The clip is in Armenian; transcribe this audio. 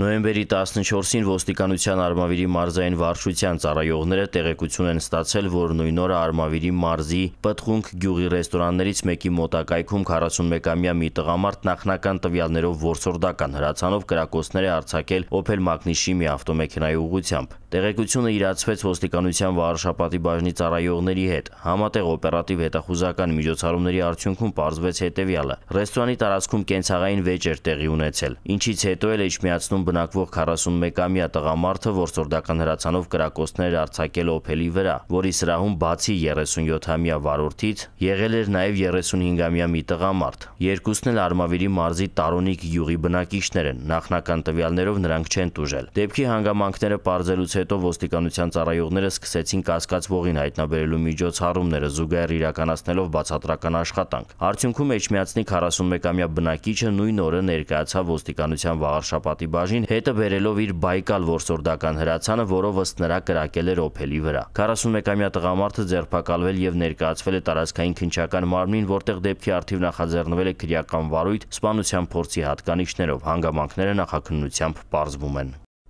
Նոյեմբերի 14-ին ոստիկանության Արմավիրի մարզային վարչության ծառայողները տեղեկություն են ստացել, որ նույն օրը Արմավիրի մարզի Պտղունք գյուղի ռեստորաններից մեկի մոտակայքում 41-ամյա մի տղամարդ նախնական տվյալներով ворսորդական հրացանով կրակոցներ է արձակել Opel Magnishimi ավտոմեքենայի ուղությամբ։ Տեղեկությունը իրացվեց ոստիկանության վարշապատի բաժնի ծառայողների հետ։ Համատեղ օպերատիվ հետախուզական միջոցառումների արդյունքում պարզվեց հետևյալը. ռեստորանի տարածքում կենցաղային վեճ էր տեղի ունեցել, ինչից հետո էլ Էջմիածնում բնակվող 41-ամյա տղամարդը որսորդական հրացանով կրակոցներ արձակել օփելի վրա, որի սրահում բացի 37-ամյա վարորդից եղել էր նաև 35-ամյա մի տղամարդ։ Երկուսն էլ Արմավիրի մարզի Տարոնիկ գյուղի բնակիչներ են։ Նախնական տվյալներով նրանք չեն տուժել։ Դեպքի հանգամանքները բարձելուց հետո ոստիկանության ծառայողները սկսեցին կասկած ողին հայտնաբերելու միջոցառումները զուգահեռ իրականացնելով բացատրական աշխատանք։ Արդյունքում Էջմիածնի 41-ամյա բնակիչը նույն օրը ներկայացավ ոստիկանության վաղարշապատի բաժին, հետը բերելով իր Բայկալ որսորդական հրացանը, որով ըստ նրա կրակել էր օփելի վրա։ 41-ամյա տղամարդը ձերբակալվել եւ ներկայացվել է տարածքային քնչական մարմին, որտեղ դեպքի արդիվ նախաձեռնվել է քրեական վարույթ սպանության փորձի հատկանիշներով։ Հանգամանքները նախաքննությամբ պարզվում են։